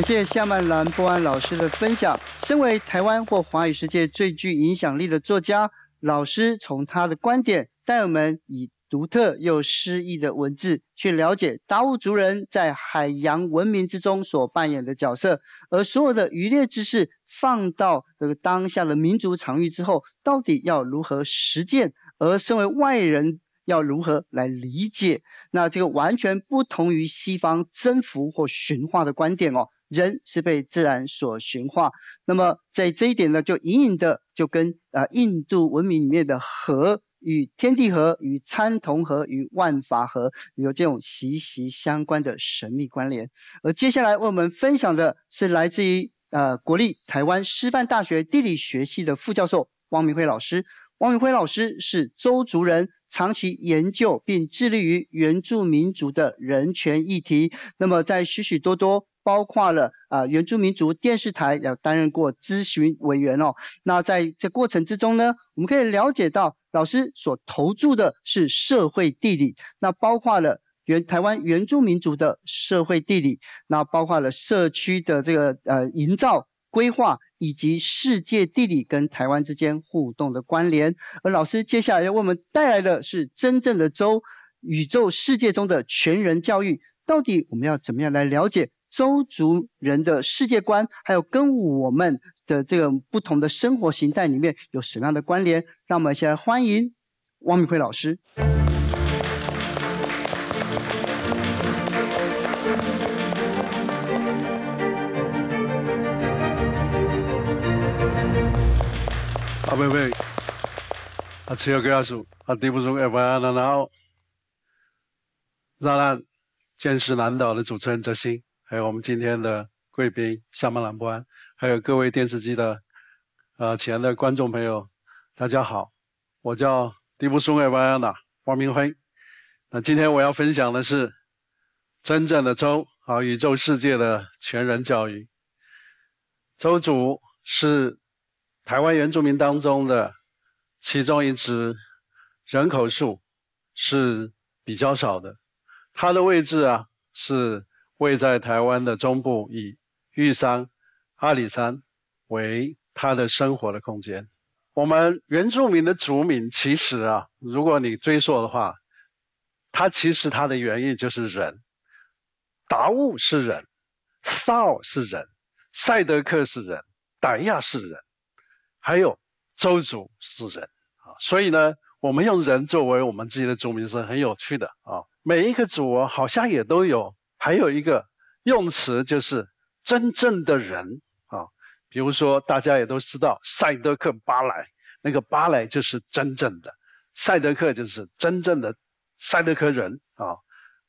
感谢夏曼兰波安老师的分享。身为台湾或华语世界最具影响力的作家，老师从他的观点带我们以独特又诗意的文字去了解达悟族人在海洋文明之中所扮演的角色。而所有的渔猎知识放到这个当下的民族场域之后，到底要如何实践？而身为外人要如何来理解？那这个完全不同于西方征服或驯化的观点哦。人是被自然所驯化，那么在这一点呢，就隐隐的就跟啊印度文明里面的“和”与天地合，与参同合，与万法合，有这种息息相关的神秘关联。而接下来为我们分享的是来自于呃国立台湾师范大学地理学系的副教授汪明辉老师。汪宇辉老师是周族人，长期研究并致力于原住民族的人权议题。那么，在许许多多，包括了啊，原住民族电视台也担任过咨询委员哦。那在这过程之中呢，我们可以了解到，老师所投注的是社会地理，那包括了原台湾原住民族的社会地理，那包括了社区的这个呃营造规划。以及世界地理跟台湾之间互动的关联。而老师接下来要为我们带来的是真正的周宇宙世界中的全人教育。到底我们要怎么样来了解周族人的世界观，还有跟我们的这个不同的生活形态里面有什么样的关联？让我们一起来欢迎汪明辉老师。喂喂，啊，持有家属，啊，迪布松埃安娜，然后，让让见识南岛》的主持人泽星，还有我们今天的贵宾夏曼兰博安，还有各位电视机的，呃亲爱的观众朋友，大家好，我叫迪布松埃瓦安娜汪明辉，那今天我要分享的是真正的周啊，宇宙世界的全人教育，周主是。台湾原住民当中的其中一支人口数是比较少的，它的位置啊是位在台湾的中部，以玉山、阿里山为它的生活的空间。我们原住民的族名其实啊，如果你追溯的话，它其实它的原意就是“人”。达悟是人，尔是人，赛德克是人，达亚是人。还有周族是人啊，所以呢，我们用人作为我们自己的族名是很有趣的啊。每一个族好像也都有。还有一个用词就是“真正的人”啊，比如说大家也都知道赛德克巴莱，那个巴莱就是真正的赛德克，就是真正的赛德克人啊。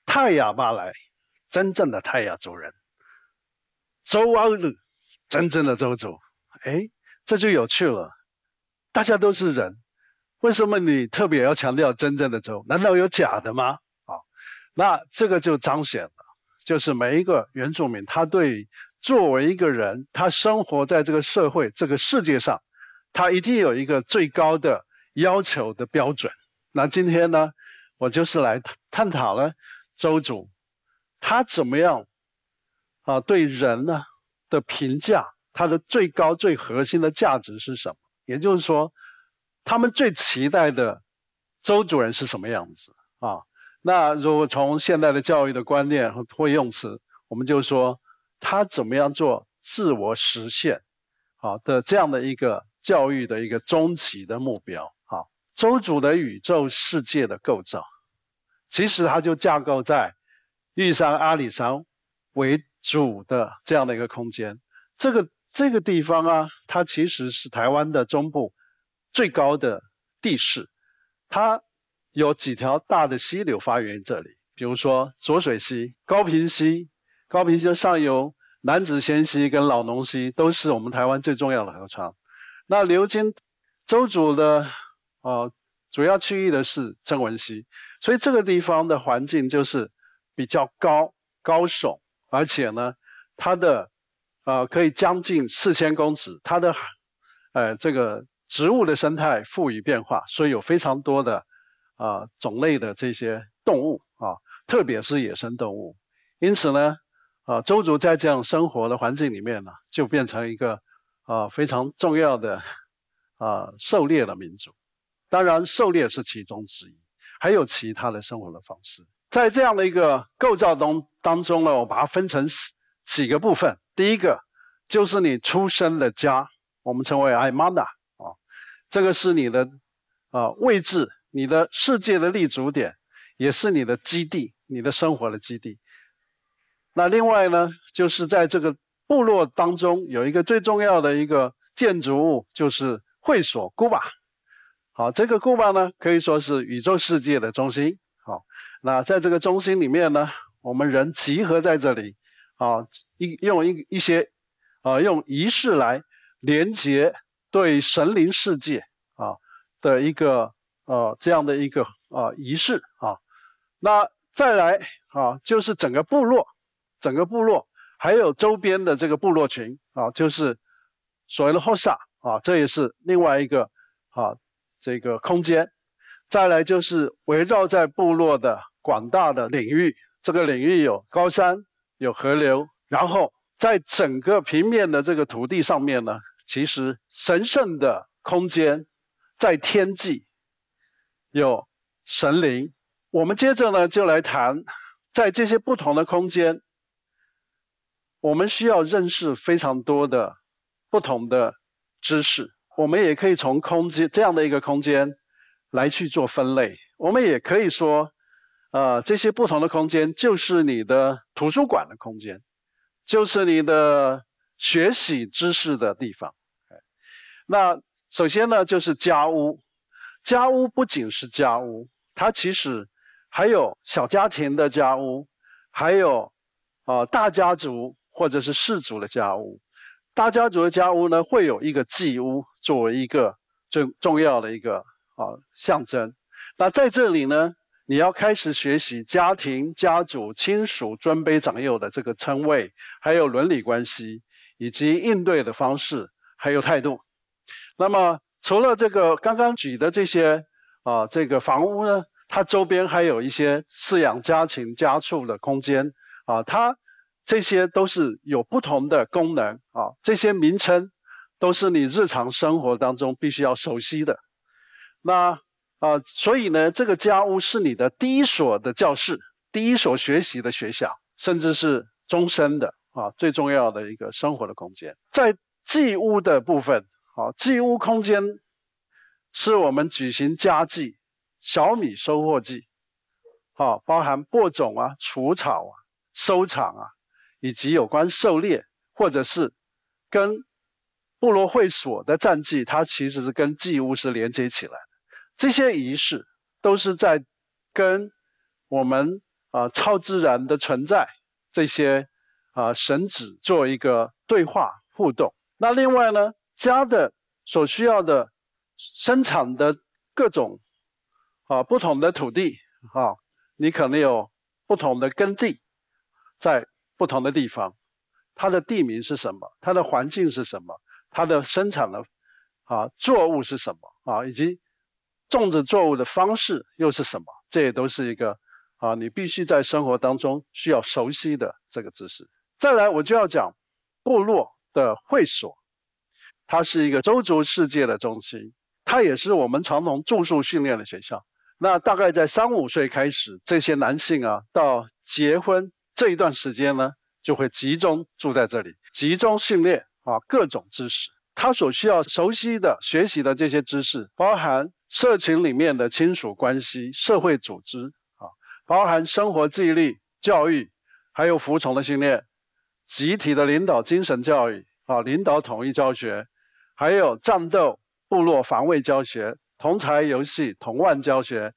泰雅巴莱，真正的泰雅族人。周阿鲁，真正的周族。哎。这就有趣了，大家都是人，为什么你特别要强调真正的周？难道有假的吗？啊，那这个就彰显了，就是每一个原住民，他对作为一个人，他生活在这个社会、这个世界上，他一定有一个最高的要求的标准。那今天呢，我就是来探讨了周主他怎么样啊对人呢的评价。它的最高、最核心的价值是什么？也就是说，他们最期待的周主任是什么样子啊？那如果从现代的教育的观念和会用词，我们就说他怎么样做自我实现，好的这样的一个教育的一个终极的目标啊。周主的宇宙世界的构造，其实它就架构在玉山、阿里山为主的这样的一个空间，这个。这个地方啊，它其实是台湾的中部最高的地势，它有几条大的溪流发源于这里，比如说浊水溪、高平溪、高平溪的上游、南子仙溪跟老农溪都是我们台湾最重要的河床。那流经周主的呃主要区域的是曾文溪，所以这个地方的环境就是比较高、高耸，而且呢，它的。呃，可以将近四千公尺，它的呃这个植物的生态富于变化，所以有非常多的啊种类的这些动物啊，特别是野生动物。因此呢，啊，周族在这样生活的环境里面呢，就变成一个啊非常重要的啊狩猎的民族。当然，狩猎是其中之一，还有其他的生活的方式。在这样的一个构造当当中呢，我把它分成四。几个部分，第一个就是你出生的家，我们称为埃玛纳啊，这个是你的啊位置，你的世界的立足点，也是你的基地，你的生活的基地。那另外呢，就是在这个部落当中，有一个最重要的一个建筑物，就是会所古巴。好，这个古巴呢，可以说是宇宙世界的中心。好，那在这个中心里面呢，我们人集合在这里。啊，一用一一些，呃，用仪式来连接对神灵世界啊的一个呃这样的一个啊仪式啊，那再来啊，就是整个部落，整个部落还有周边的这个部落群啊，就是所谓的 h o s 啊，这也是另外一个啊这个空间。再来就是围绕在部落的广大的领域，这个领域有高山。有河流，然后在整个平面的这个土地上面呢，其实神圣的空间在天际，有神灵。我们接着呢就来谈，在这些不同的空间，我们需要认识非常多的不同的知识。我们也可以从空间这样的一个空间来去做分类。我们也可以说。啊，这些不同的空间就是你的图书馆的空间，就是你的学习知识的地方。那首先呢，就是家屋。家屋不仅是家屋，它其实还有小家庭的家屋，还有啊大家族或者是氏族的家屋。大家族的家屋呢，会有一个祭屋作为一个最重要的一个啊象征。那在这里呢？你要开始学习家庭、家族、亲属尊卑长幼的这个称谓，还有伦理关系，以及应对的方式，还有态度。那么，除了这个刚刚举的这些啊，这个房屋呢，它周边还有一些饲养家禽家畜的空间啊，它这些都是有不同的功能啊，这些名称都是你日常生活当中必须要熟悉的。那。啊，所以呢，这个家屋是你的第一所的教室，第一所学习的学校，甚至是终身的啊，最重要的一个生活的空间。在祭屋的部分，好，祭屋空间是我们举行家祭、小米收获祭，好，包含播种啊、除草啊、收场啊，以及有关狩猎或者是跟部落会所的战绩，它其实是跟祭屋是连接起来。这些仪式都是在跟我们啊超自然的存在这些啊神子做一个对话互动。那另外呢，家的所需要的生产的各种啊不同的土地啊，你可能有不同的耕地在不同的地方，它的地名是什么？它的环境是什么？它的生产的啊作物是什么啊？以及种植作物的方式又是什么？这也都是一个啊，你必须在生活当中需要熟悉的这个知识。再来，我就要讲部落的会所，它是一个周族世界的中心，它也是我们传统住宿训练的学校。那大概在三五岁开始，这些男性啊，到结婚这一段时间呢，就会集中住在这里，集中训练啊各种知识。他所需要熟悉的学习的这些知识，包含。社群里面的亲属关系、社会组织啊，包含生活纪律、教育，还有服从的训练、集体的领导精神教育啊，领导统一教学，还有战斗部落防卫教学、同才游戏、同腕教学、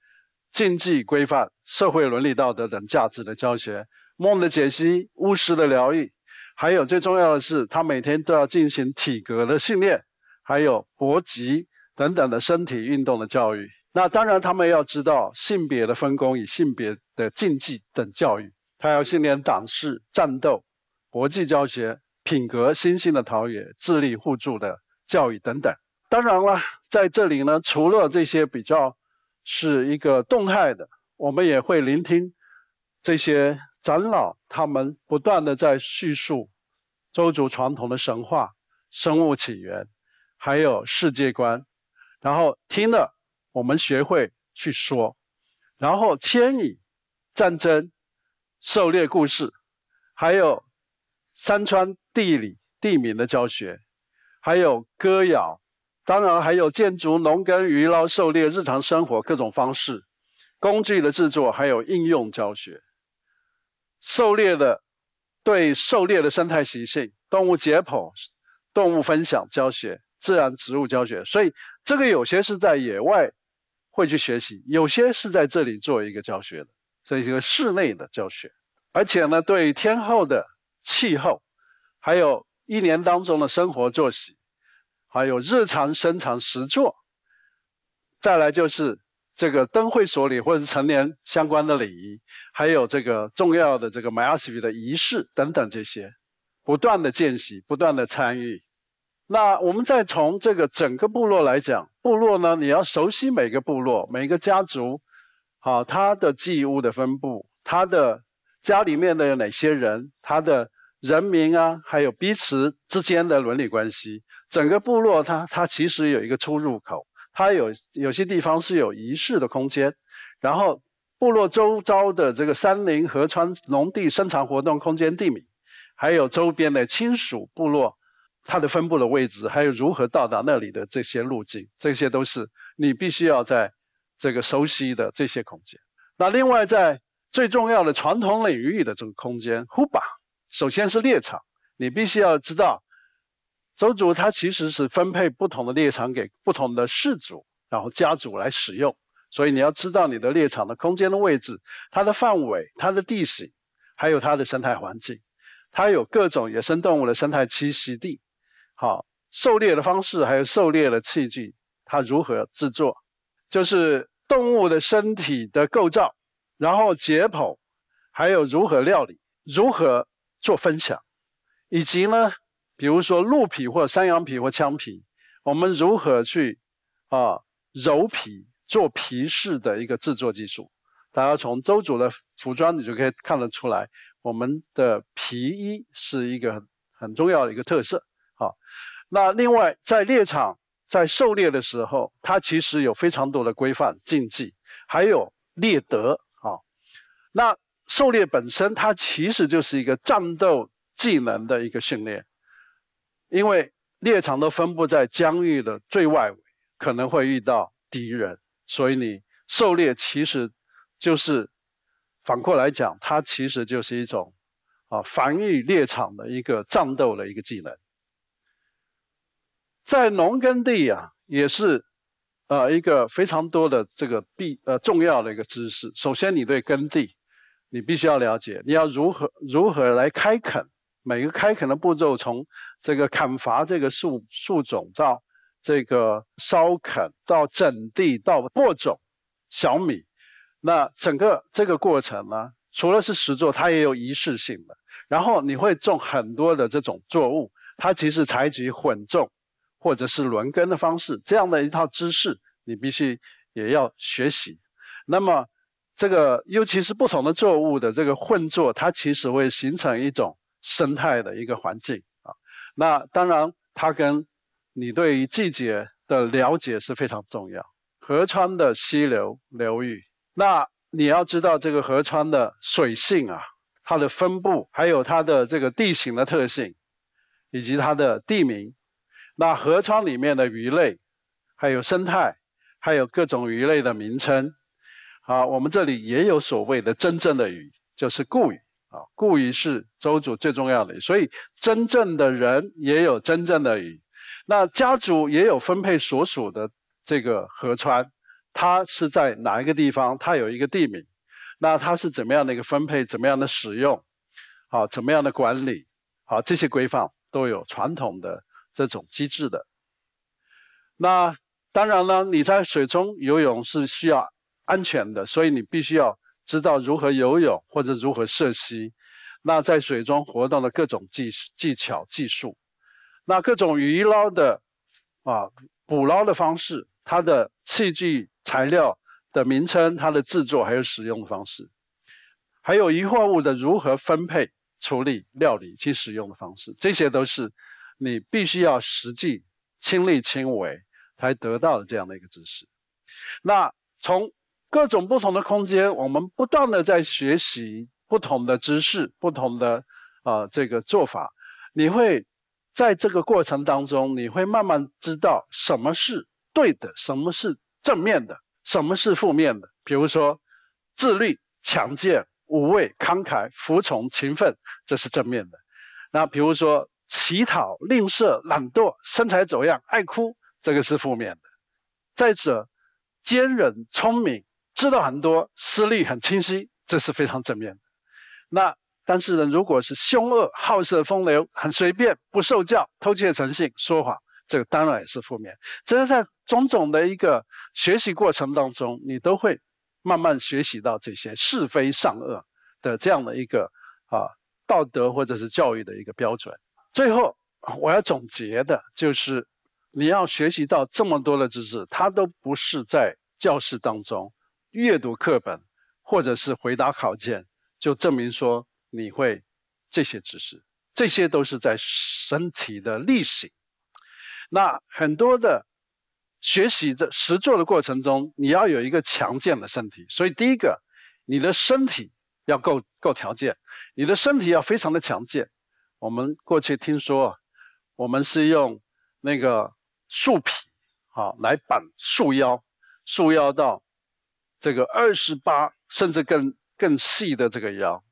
竞技规范、社会伦理道德等价值的教学、梦的解析、巫师的疗愈，还有最重要的是，他每天都要进行体格的训练，还有搏击。等等的身体运动的教育，那当然他们要知道性别的分工与性别的禁忌等教育，他要训练胆识、战斗、国际教学、品格、心性的陶冶、智力互助的教育等等。当然了，在这里呢，除了这些比较是一个动态的，我们也会聆听这些长老他们不断的在叙述周族传统的神话、生物起源，还有世界观。然后听了，我们学会去说，然后牵引战争、狩猎故事，还有山川地理地名的教学，还有歌谣，当然还有建筑、农耕、渔捞、狩猎、日常生活各种方式，工具的制作还有应用教学，狩猎的对狩猎的生态习性、动物解剖、动物分享教学。自然植物教学，所以这个有些是在野外会去学习，有些是在这里做一个教学的，所以这个室内的教学，而且呢，对天后的气候，还有一年当中的生活作息，还有日常生产实作，再来就是这个灯会所里或者是成年相关的礼仪，还有这个重要的这个玛雅 i 的仪式等等这些，不断的见习，不断的参与。那我们再从这个整个部落来讲，部落呢，你要熟悉每个部落、每个家族，好，它的祭物的分布，它的家里面的有哪些人，它的人民啊，还有彼此之间的伦理关系。整个部落它它其实有一个出入口，它有有些地方是有仪式的空间，然后部落周遭的这个山林河川农地生产活动空间地名，还有周边的亲属部落。它的分布的位置，还有如何到达那里的这些路径，这些都是你必须要在这个熟悉的这些空间。那另外，在最重要的传统领域的这个空间，呼吧，首先是猎场，你必须要知道，族主他其实是分配不同的猎场给不同的氏族，然后家族来使用，所以你要知道你的猎场的空间的位置，它的范围、它的地形，还有它的生态环境，它有各种野生动物的生态栖息地。好，狩猎的方式还有狩猎的器具，它如何制作？就是动物的身体的构造，然后解剖，还有如何料理，如何做分享，以及呢，比如说鹿皮或山羊皮或羌皮，我们如何去啊揉皮做皮饰的一个制作技术？大家从周主的服装你就可以看得出来，我们的皮衣是一个很很重要的一个特色。啊，那另外在猎场在狩猎的时候，它其实有非常多的规范禁忌，还有猎德啊。那狩猎本身，它其实就是一个战斗技能的一个训练，因为猎场都分布在疆域的最外围，可能会遇到敌人，所以你狩猎其实就是反过来讲，它其实就是一种啊防御猎场的一个战斗的一个技能。在农耕地啊，也是呃一个非常多的这个必呃重要的一个知识。首先，你对耕地你必须要了解，你要如何如何来开垦，每个开垦的步骤，从这个砍伐这个树树种到这个烧垦，到整地，到播种小米，那整个这个过程呢，除了是实作，它也有仪式性的。然后你会种很多的这种作物，它其实采取混种。或者是轮耕的方式，这样的一套知识你必须也要学习。那么，这个尤其是不同的作物的这个混作，它其实会形成一种生态的一个环境啊。那当然，它跟你对于季节的了解是非常重要。河川的溪流流域，那你要知道这个河川的水性啊，它的分布，还有它的这个地形的特性，以及它的地名。那河川里面的鱼类，还有生态，还有各种鱼类的名称，啊，我们这里也有所谓的真正的鱼，就是固鱼，啊，固鱼是周族最重要的，所以真正的人也有真正的鱼，那家族也有分配所属的这个河川，它是在哪一个地方，它有一个地名，那它是怎么样的一个分配，怎么样的使用，好，怎么样的管理，好，这些规范都有传统的。这种机制的，那当然呢，你在水中游泳是需要安全的，所以你必须要知道如何游泳或者如何涉溪，那在水中活动的各种技技巧、技术，那各种鱼捞的啊捕捞的方式，它的器具、材料的名称、它的制作还有使用方式，还有渔获物的如何分配、处理、料理及使用的方式，这些都是。你必须要实际亲力亲为，才得到的这样的一个知识。那从各种不同的空间，我们不断的在学习不同的知识，不同的啊这个做法。你会在这个过程当中，你会慢慢知道什么是对的，什么是正面的，什么是负面的。比如说，自律、强健、无畏、慷慨、服从、勤奋，这是正面的。那比如说，乞讨、吝啬、懒惰、身材走样、爱哭，这个是负面的。再者，坚韧、聪明、知道很多、思虑很清晰，这是非常正面的。那但是呢，如果是凶恶、好色、风流、很随便、不受教、偷窃成性、说谎，这个当然也是负面。这是在种种的一个学习过程当中，你都会慢慢学习到这些是非善恶的这样的一个啊道德或者是教育的一个标准。最后，我要总结的就是，你要学习到这么多的知识，它都不是在教室当中阅读课本，或者是回答考卷，就证明说你会这些知识。这些都是在身体的力行。那很多的学习的实做的过程中，你要有一个强健的身体。所以，第一个，你的身体要够够条件，你的身体要非常的强健。我们过去听说，我们是用那个树皮，好来绑束腰，束腰到这个二十八甚至更更细的这个腰，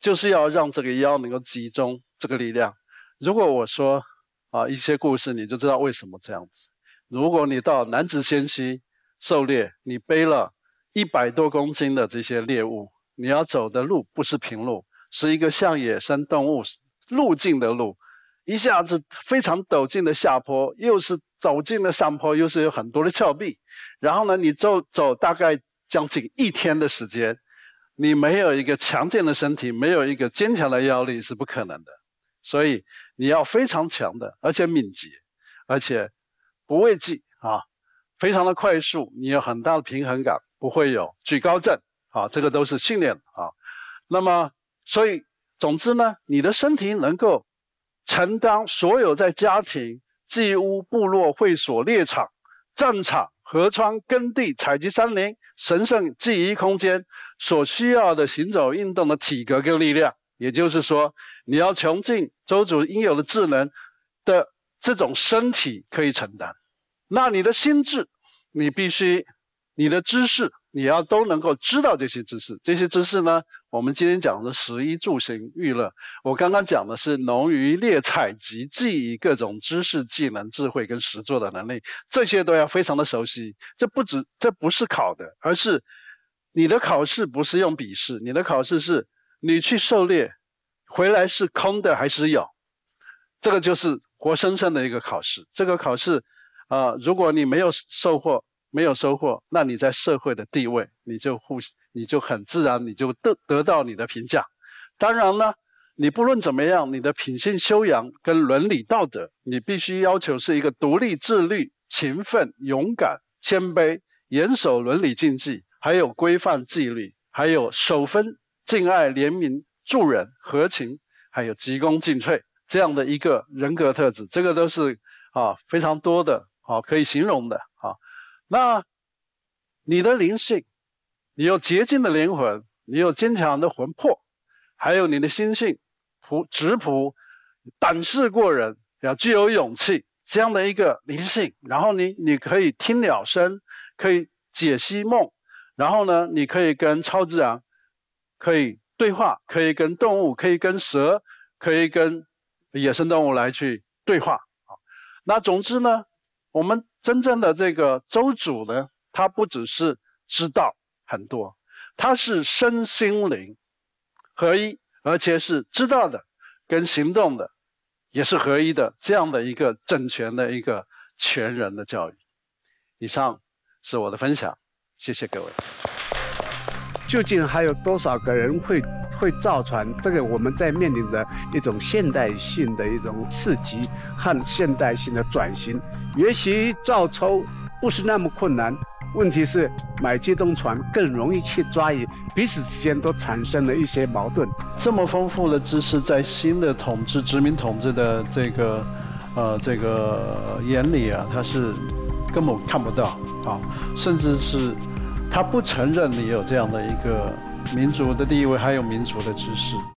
就是要让这个腰能够集中这个力量。如果我说啊一些故事，你就知道为什么这样子。如果你到南极仙西狩猎，你背了一百多公斤的这些猎物，你要走的路不是平路，是一个像野生动物。路径的路，一下子非常陡进的下坡，又是陡进的上坡，又是有很多的峭壁。然后呢，你走走大概将近一天的时间，你没有一个强健的身体，没有一个坚强的腰力是不可能的。所以你要非常强的，而且敏捷，而且不畏惧啊，非常的快速，你有很大的平衡感，不会有举高症啊，这个都是训练啊。那么所以。总之呢，你的身体能够承担所有在家庭、祭屋、部落会所、猎场、战场、河川、耕地、采集森林、神圣记忆空间所需要的行走运动的体格跟力量。也就是说，你要穷尽周祖应有的智能的这种身体可以承担。那你的心智，你必须，你的知识。你要都能够知道这些知识，这些知识呢，我们今天讲的十一住行预乐，我刚刚讲的是农渔猎采集，记忆各种知识、技能、智慧跟实作的能力，这些都要非常的熟悉。这不止，这不是考的，而是你的考试不是用笔试，你的考试是你去狩猎，回来是空的还是有，这个就是活生生的一个考试。这个考试，啊，如果你没有收获，没有收获，那你在社会的地位，你就互，你就很自然，你就得得到你的评价。当然呢，你不论怎么样，你的品性修养跟伦理道德，你必须要求是一个独立、自律、勤奋、勇敢、谦卑、严守伦理禁忌，还有规范纪律，还有守分、敬爱、怜悯、助人、和情，还有急功近利这样的一个人格特质，这个都是啊非常多的啊可以形容的。那，你的灵性，你有洁净的灵魂，你有坚强的魂魄，还有你的心性，朴直朴，胆识过人，要具有勇气这样的一个灵性。然后你你可以听鸟声，可以解析梦，然后呢，你可以跟超自然，可以对话，可以跟动物，可以跟蛇，可以跟野生动物来去对话。那总之呢，我们。真正的这个周主呢，他不只是知道很多，他是身心灵合一，而且是知道的跟行动的也是合一的这样的一个整全的一个全人的教育。以上是我的分享，谢谢各位。究竟还有多少个人会？会造船，这个我们在面临着一种现代性的一种刺激和现代性的转型。也许造抽不是那么困难，问题是买机动船更容易去抓鱼，彼此之间都产生了一些矛盾。这么丰富的知识，在新的统治、殖民统治的这个，呃，这个眼里啊，他是根本看不到啊，甚至是他不承认你有这样的一个。民族的地位，还有民族的知识。